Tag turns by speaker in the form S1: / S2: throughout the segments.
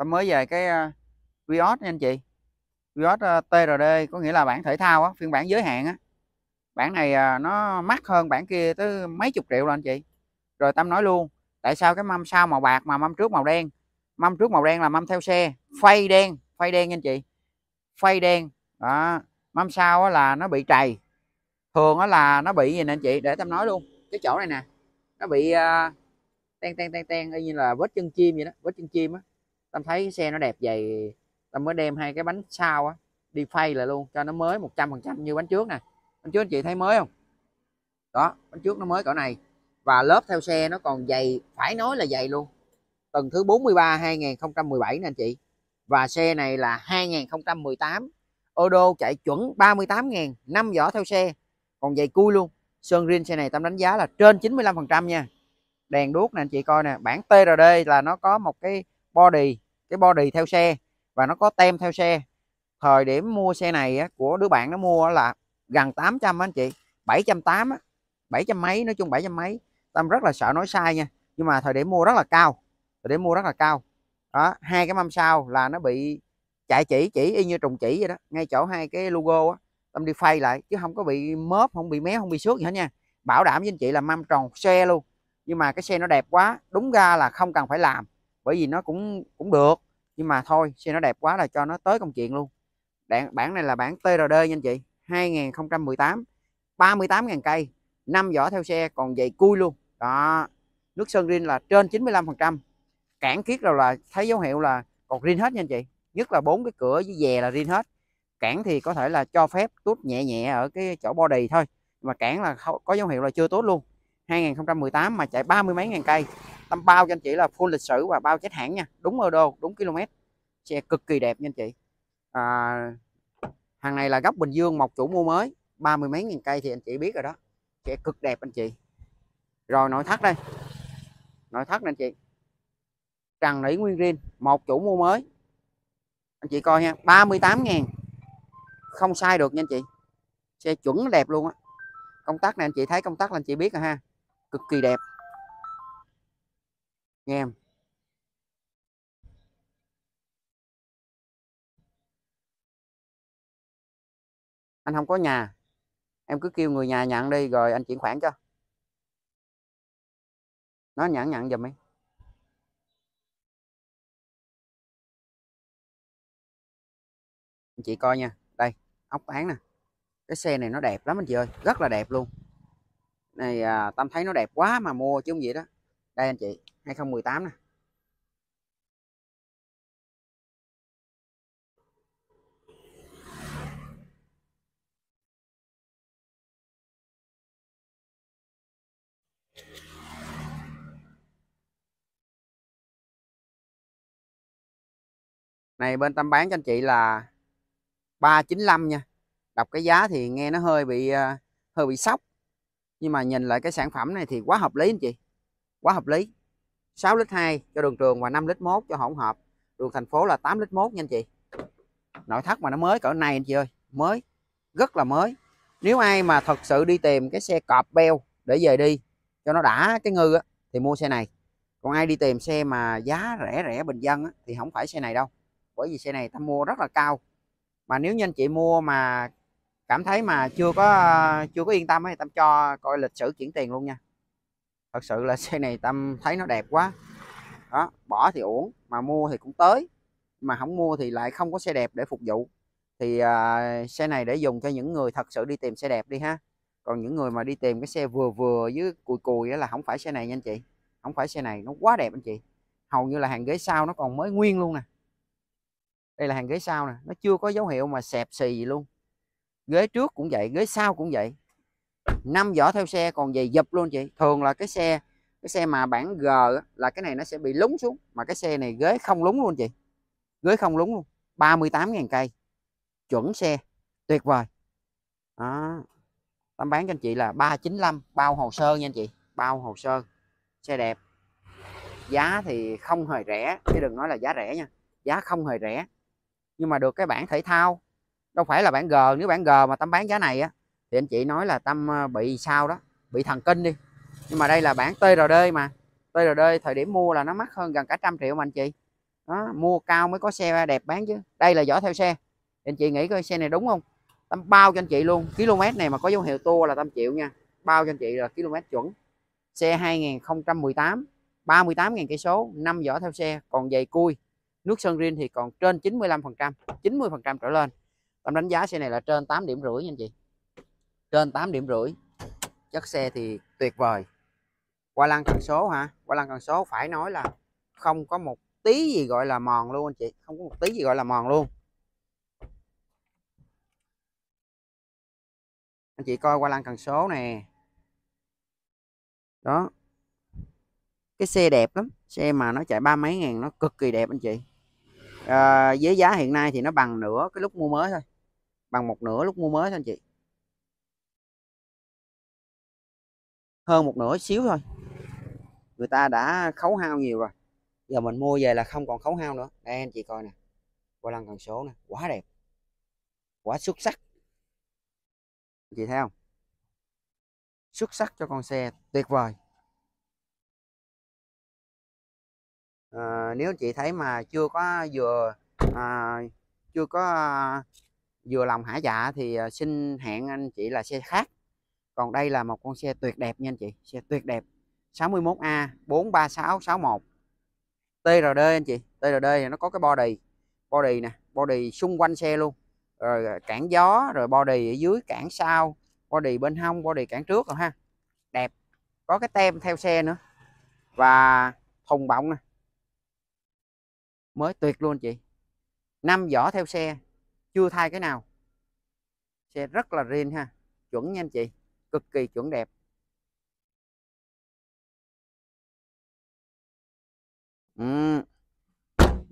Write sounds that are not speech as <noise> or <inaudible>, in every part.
S1: Tâm mới về cái Vios ờ, nha anh chị Vios ờ, TRD có nghĩa là bản thể thao á, phiên bản giới hạn á bản này ờ, nó mắc hơn bản kia tới mấy chục triệu rồi anh chị rồi Tâm nói luôn tại sao cái mâm sau màu bạc mà mâm trước màu đen mâm trước màu đen là mâm theo xe phay đen phay đen nha anh chị phay đen đó mâm sau là nó bị trầy thường á là nó bị gì nè anh chị để Tâm nói luôn cái chỗ này nè nó bị uh, ten ten ten ten y như là vết chân chim vậy đó vết chân chim á tâm thấy cái xe nó đẹp vậy tâm mới đem hai cái bánh sau á đi phay lại luôn cho nó mới 100% như bánh trước nè bánh trước anh chị thấy mới không đó bánh trước nó mới cỡ này và lớp theo xe nó còn dày phải nói là dày luôn tuần thứ 43 2017 nè anh chị và xe này là 2018 ô đô chạy chuẩn 38.000 năm vỏ theo xe còn dày cui luôn sơn riêng xe này tâm đánh giá là trên 95% nha đèn đuốc nè anh chị coi nè bản TRD là nó có một cái body cái body theo xe và nó có tem theo xe thời điểm mua xe này á, của đứa bạn nó mua là gần 800 á anh chị 780 700 mấy nói chung 700 mấy Tâm rất là sợ nói sai nha nhưng mà thời điểm mua rất là cao thời điểm mua rất là cao đó hai cái mâm sau là nó bị chạy chỉ chỉ y như trùng chỉ vậy đó ngay chỗ hai cái logo á Tâm đi phay lại chứ không có bị mớp không bị méo không bị xước gì hết nha bảo đảm với anh chị là mâm tròn xe luôn nhưng mà cái xe nó đẹp quá đúng ra là không cần phải làm bởi vì nó cũng cũng được nhưng mà thôi xe nó đẹp quá là cho nó tới công chuyện luôn Đạn, bản này là bản TRD nha anh chị 2018 38.000 cây 5 vỏ theo xe còn dày cui luôn đó nước sơn rin là trên 95% cản kiết rồi là thấy dấu hiệu là còn rin hết nha anh chị nhất là bốn cái cửa với dè là rin hết cản thì có thể là cho phép tốt nhẹ nhẹ ở cái chỗ body thôi mà cản là có dấu hiệu là chưa tốt luôn 2018 mà chạy ba mươi mấy ngàn cây Tâm bao cho anh chị là full lịch sử và bao chết hãng nha đúng euro đúng km xe cực kỳ đẹp nha anh chị à, hàng này là góc Bình Dương một chủ mua mới ba mươi mấy nghìn cây thì anh chị biết rồi đó xe cực đẹp anh chị rồi nội thất đây nội thất nè anh chị trần nỉ nguyên riêng một chủ mua mới anh chị coi nha 38 ngàn không sai được nha anh chị xe chuẩn đẹp luôn á công tắc này anh chị thấy công tắc là anh chị biết rồi ha cực kỳ đẹp nghe em anh không có nhà em cứ kêu người nhà nhận đi rồi anh chuyển khoản cho nó nhận nhận giùm em anh chị coi nha đây ốc bán nè cái xe này nó đẹp lắm anh chị ơi rất là đẹp luôn này à, tâm thấy nó đẹp quá mà mua chứ không vậy đó đây anh chị 2018 nè này bên tâm bán cho anh chị là 395 nha đọc cái giá thì nghe nó hơi bị ờ, hơi bị sốc nhưng mà nhìn lại cái sản phẩm này thì quá hợp lý anh chị quá hợp lý 6 lít 2 cho đường trường và 5 lít 1 cho hỗn hợp đường thành phố là 8 lít 1 nha anh chị nội thất mà nó mới cỡ này anh chị ơi mới rất là mới nếu ai mà thật sự đi tìm cái xe cọp beo để về đi cho nó đã cái ngư á, thì mua xe này còn ai đi tìm xe mà giá rẻ rẻ bình dân á, thì không phải xe này đâu bởi vì xe này ta mua rất là cao mà nếu như anh chị mua mà cảm thấy mà chưa có chưa có yên tâm ấy tâm cho coi lịch sử chuyển tiền luôn nha thật sự là <laughs> xe này tâm thấy nó đẹp quá đó bỏ thì uổng mà mua thì cũng tới mà không mua thì lại không có xe đẹp để phục vụ thì à, xe này để dùng cho những người thật sự đi tìm xe đẹp đi ha còn những người mà đi tìm cái xe vừa vừa với cùi cùi đó là không phải xe này nha anh chị không phải xe này nó quá đẹp anh chị hầu như là hàng ghế sau nó còn mới nguyên luôn nè đây là hàng ghế sau nè nó chưa có dấu hiệu mà xẹp xì gì luôn ghế trước cũng vậy ghế sau cũng vậy năm vỏ theo xe còn dày dập luôn chị thường là cái xe cái xe mà bản G là cái này nó sẽ bị lúng xuống mà cái xe này ghế không lúng luôn chị ghế không lúng luôn 38.000 cây chuẩn xe tuyệt vời đó Tâm bán cho anh chị là 395 bao hồ sơ nha anh chị bao hồ sơ xe đẹp giá thì không hề rẻ chứ đừng nói là giá rẻ nha giá không hề rẻ nhưng mà được cái bản thể thao đâu phải là bản G nếu bản G mà Tâm bán giá này á thì anh chị nói là tâm ờ, bị sao đó bị thần kinh đi nhưng mà đây là bản TRD mà TRD thời điểm mua là nó mắc hơn gần cả trăm triệu mà anh chị đó, mua cao mới có xe đẹp bán chứ đây là giỏ theo xe anh chị nghĩ coi xe này đúng không tâm bao cho anh chị luôn km này mà có dấu hiệu tua là tâm chịu nha bao cho anh chị là km chuẩn xe 2018 38.000 cây số 5 giỏ theo xe còn dày cui nước sơn riêng thì còn trên 95% 90% trở lên tâm đánh giá xe này là trên 8 điểm rưỡi nha anh chị trên 8 điểm rưỡi chất xe thì tuyệt vời qua lăng cần số hả qua lăng cần số phải nói là không có một tí gì gọi là mòn luôn anh chị không có một tí gì gọi là mòn luôn anh chị coi qua lăng cần số nè đó cái xe đẹp lắm xe mà nó chạy ba mấy ngàn nó cực kỳ đẹp anh chị à, với giá hiện nay thì nó bằng nửa cái lúc mua mới thôi bằng một nửa lúc mua mới thôi anh chị hơn một nửa xíu thôi người ta đã khấu hao nhiều rồi giờ mình mua về là không còn khấu hao nữa đây anh chị coi nè qua lăng cần số nè quá đẹp quá xuất sắc chị thấy không xuất sắc cho con xe tuyệt vời à, nếu chị thấy mà chưa có vừa à, chưa có à, vừa lòng hả dạ thì à, xin hẹn anh chị là xe khác còn đây là một con xe tuyệt đẹp nha anh chị xe tuyệt đẹp 61A 43661 TRD anh chị TRD thì nó có cái body body nè body xung quanh xe luôn rồi à, cản gió rồi body ở dưới cản sau body bên hông body cản trước rồi ha đẹp có cái tem theo xe nữa và thùng bọng nè mới tuyệt luôn chị năm vỏ theo xe chưa thay cái nào xe rất là riêng ha chuẩn nha anh chị cực kỳ chuẩn đẹp uhm.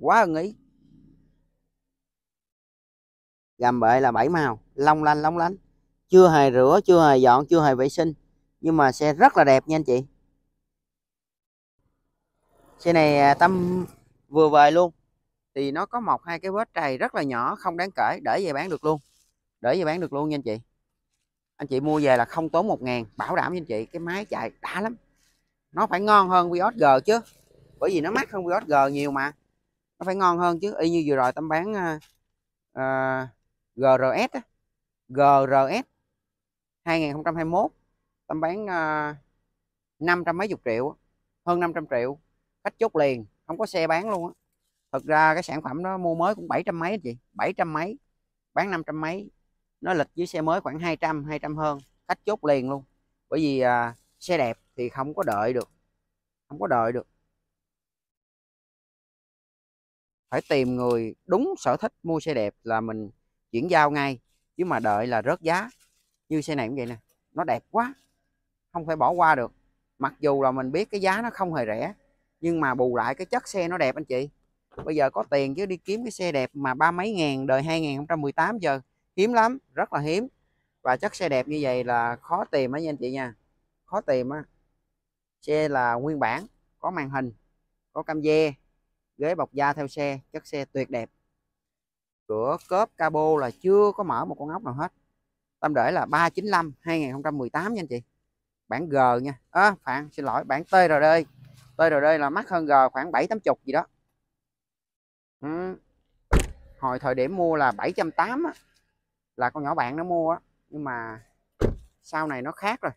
S1: quá ưng ý gầm bệ là bảy màu long lanh long lánh chưa hề rửa chưa hề dọn chưa hề vệ sinh nhưng mà xe rất là đẹp nha anh chị xe này à, tâm vừa về luôn thì nó có một hai cái vết trầy rất là nhỏ không đáng kể để về bán được luôn để về bán được luôn nha anh chị anh chị mua về là không tốn một ngàn bảo đảm với anh chị cái máy chạy đã lắm nó phải ngon hơn Vios G chứ bởi vì nó mắc hơn Vios G nhiều mà nó phải ngon hơn chứ y như vừa rồi tâm bán uh, ờ, ờ, GRS á. GRS 2021 tâm bán uh, ờ, 500 mấy chục triệu hơn 500 triệu khách chốt liền không có xe bán luôn á thật ra cái sản phẩm đó mua mới cũng 700 mấy anh chị 700 mấy bán 500 mấy nó lịch với xe mới khoảng 200 200 hơn khách chốt liền luôn bởi vì à, xe đẹp thì không có đợi được không có đợi được phải tìm người đúng sở thích mua xe đẹp là mình chuyển giao ngay chứ mà đợi là rớt giá như xe này cũng vậy nè nó đẹp quá không phải bỏ qua được mặc dù là mình biết cái giá nó không hề rẻ nhưng mà bù lại cái chất xe nó đẹp anh chị bây giờ có tiền chứ đi kiếm cái xe đẹp mà ba mấy ngàn đời 2018 giờ hiếm lắm rất là hiếm và chất xe đẹp như vậy là khó tìm á nha anh chị nha khó tìm á xe là nguyên bản có màn hình có cam ve ghế bọc da theo xe chất xe tuyệt đẹp cửa cốp cabo là chưa có mở một con ốc nào hết tâm để là 395 2018 nha anh chị bản G nha à, phản xin lỗi bản t t rồi đây, rồi đây là mắc hơn G khoảng bảy tám chục gì đó ừ. hồi thời điểm mua là 780 á là con nhỏ bạn nó mua á nhưng mà sau này nó khác rồi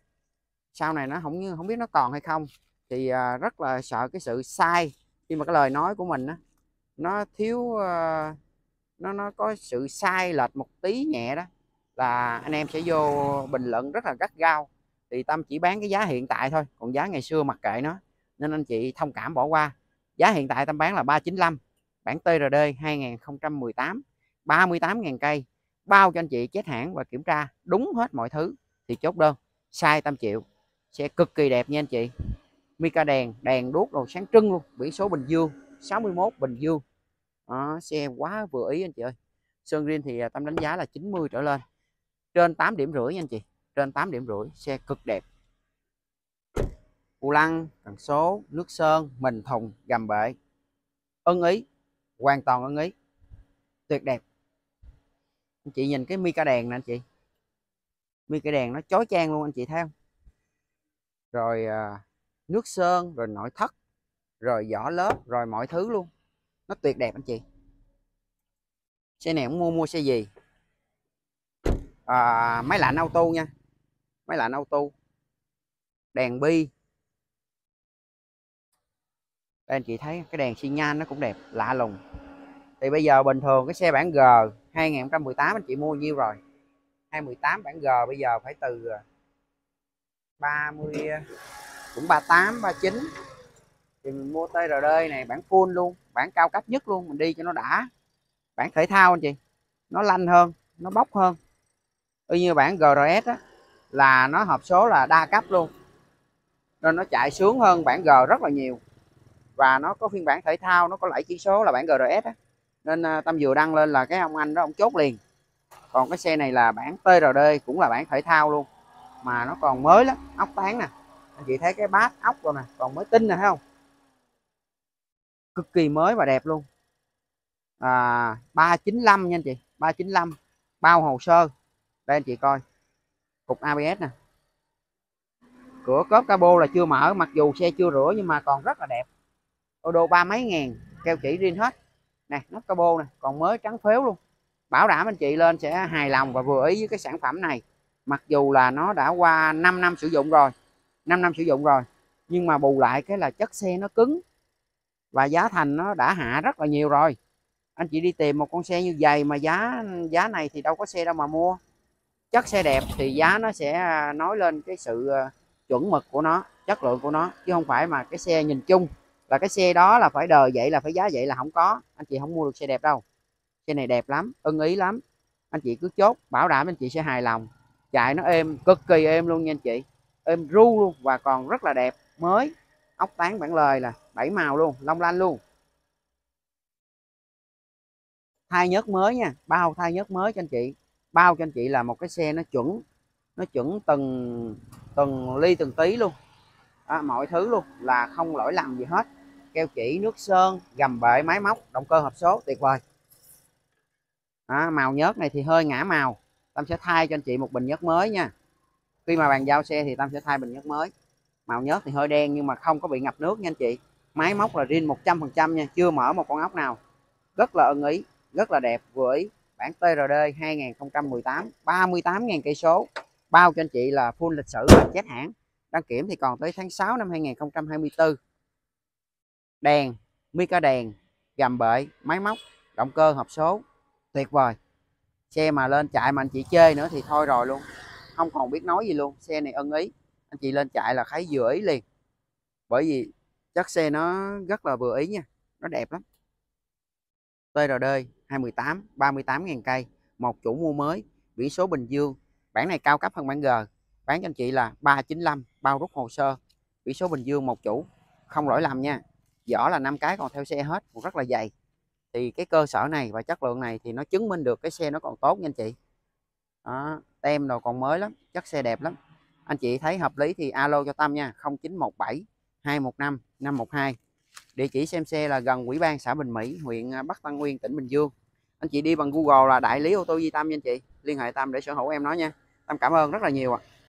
S1: sau này nó không như không biết nó còn hay không thì uh, rất là sợ cái sự sai khi mà cái lời nói của mình đó, nó thiếu uh, nó nó có sự sai lệch một tí nhẹ đó là anh em sẽ vô bình luận rất là gắt gao thì tâm chỉ bán cái giá hiện tại thôi còn giá ngày xưa mặc kệ nó nên anh chị thông cảm bỏ qua giá hiện tại tâm bán là 395 bản TRD 2018 38.000 cây bao cho anh chị chết hãng và kiểm tra đúng hết mọi thứ thì chốt đơn sai tam triệu xe cực kỳ đẹp nha anh chị mica đèn đèn đuốc đồ sáng trưng luôn biển số Bình Dương 61 Bình Dương đó, xe quá vừa ý anh chị ơi Sơn Green thì à, tâm đánh giá là 90 trở lên trên 8 điểm rưỡi nha anh chị trên 8 điểm rưỡi xe cực đẹp u Lăng, Cần Số, Nước Sơn, Mình Thùng, Gầm Bệ ưng ý hoàn toàn ưng ý tuyệt đẹp anh chị nhìn cái mica đèn nè anh chị mica đèn nó chói chang luôn anh chị thấy không rồi à, nước sơn rồi nội thất rồi vỏ lớp rồi mọi thứ luôn nó tuyệt đẹp anh chị xe này cũng mua mua xe gì à, máy lạnh auto nha máy lạnh auto đèn bi đây anh chị thấy cái đèn xi nhan nó cũng đẹp lạ lùng thì bây giờ bình thường cái xe bản G 2018 anh chị mua nhiêu rồi 2018 bản G bây giờ phải từ 30 à, à, cũng 38 39 thì mình mua TRD này bản full luôn bản cao cấp nhất luôn mình đi cho nó đã bản thể thao anh chị nó lanh hơn nó bốc hơn y như bản GRS á, là nó hộp số là đa cấp luôn nên nó chạy sướng hơn bản G rất là nhiều và nó có phiên bản thể thao nó có lãi chỉ số là bản GRS á nên à, tâm vừa đăng lên là cái ông anh đó ông chốt liền còn cái xe này là bản TRD cũng là bản thể thao luôn mà nó còn mới lắm ốc tán nè anh chị thấy cái bát ốc rồi nè còn mới tinh nè thấy không cực kỳ mới và đẹp luôn à, 395 nha anh chị 395 bao hồ sơ đây anh chị coi cục ABS nè cửa cốp cabo là chưa mở mặc dù xe chưa rửa nhưng mà còn rất là đẹp ô đô ba mấy ngàn keo chỉ riêng hết nè nắp cabo này còn mới trắng phếu luôn bảo đảm anh chị lên sẽ hài lòng và vừa ý với cái sản phẩm này mặc dù là nó đã qua 5 năm sử dụng rồi 5 năm sử dụng rồi nhưng mà bù lại cái là chất xe nó cứng và giá thành nó đã hạ rất là nhiều rồi anh chị đi tìm một con xe như vậy mà giá giá này thì đâu có xe đâu mà mua chất xe đẹp thì giá nó sẽ à, nói lên cái sự à, chuẩn mực của nó chất lượng của nó chứ không phải mà cái xe nhìn chung là cái xe đó là phải đời vậy là phải giá vậy là không có anh chị không mua được xe đẹp đâu xe này đẹp lắm ưng ý lắm anh chị cứ chốt bảo đảm anh chị sẽ hài lòng chạy nó êm cực kỳ êm luôn nha anh chị êm ru luôn và còn rất là đẹp mới ốc tán bản lời là bảy màu luôn long lanh luôn thay nhớt mới nha bao thay nhớt mới cho anh chị bao cho anh chị là một cái xe nó chuẩn nó chuẩn từng từng ly từng tí luôn à, mọi thứ luôn là không lỗi lầm gì hết keo chỉ nước sơn gầm bệ máy móc động cơ hộp số tuyệt vời à, màu nhớt này thì hơi ngã màu Tam sẽ thay cho anh chị một bình nhớt mới nha khi mà bàn giao xe thì Tam sẽ thay bình nhớt mới màu nhớt thì hơi đen nhưng mà không có bị ngập nước nha anh chị máy móc là riêng 100% nha chưa mở một con ốc nào rất là ưng ý rất là đẹp với bản TRD 2018 38.000 cây số bao cho anh chị là full lịch sử chết hãng đăng kiểm thì còn tới tháng 6 năm 2024 đèn mica đèn gầm bệ máy móc động cơ hộp số tuyệt vời xe mà lên chạy mà anh chị chơi nữa thì thôi rồi luôn không còn biết nói gì luôn xe này ân ý anh chị lên chạy là thấy vừa ý liền bởi vì chất xe nó rất là vừa ý nha nó đẹp lắm tôi TRD 218 38.000 cây một chủ mua mới biển số Bình Dương bản này cao cấp hơn bản G bán cho anh chị là 395 bao rút hồ sơ biển số Bình Dương một chủ không lỗi lầm nha vỏ là năm cái còn theo xe hết rất là dày thì cái cơ sở này và chất lượng này thì nó chứng minh được cái xe nó còn tốt nha anh chị đó, tem đồ còn mới lắm chất xe đẹp lắm anh chị thấy hợp lý thì alo cho Tâm nha 0917 215 512 địa chỉ xem xe là gần Quỹ ban xã Bình Mỹ huyện à, Bắc Tân Nguyên tỉnh Bình Dương anh chị đi bằng Google là đại lý ô tô Di Tâm nha anh chị liên hệ Tâm để sở hữu em nó nha Tâm cảm ơn rất là nhiều ạ à.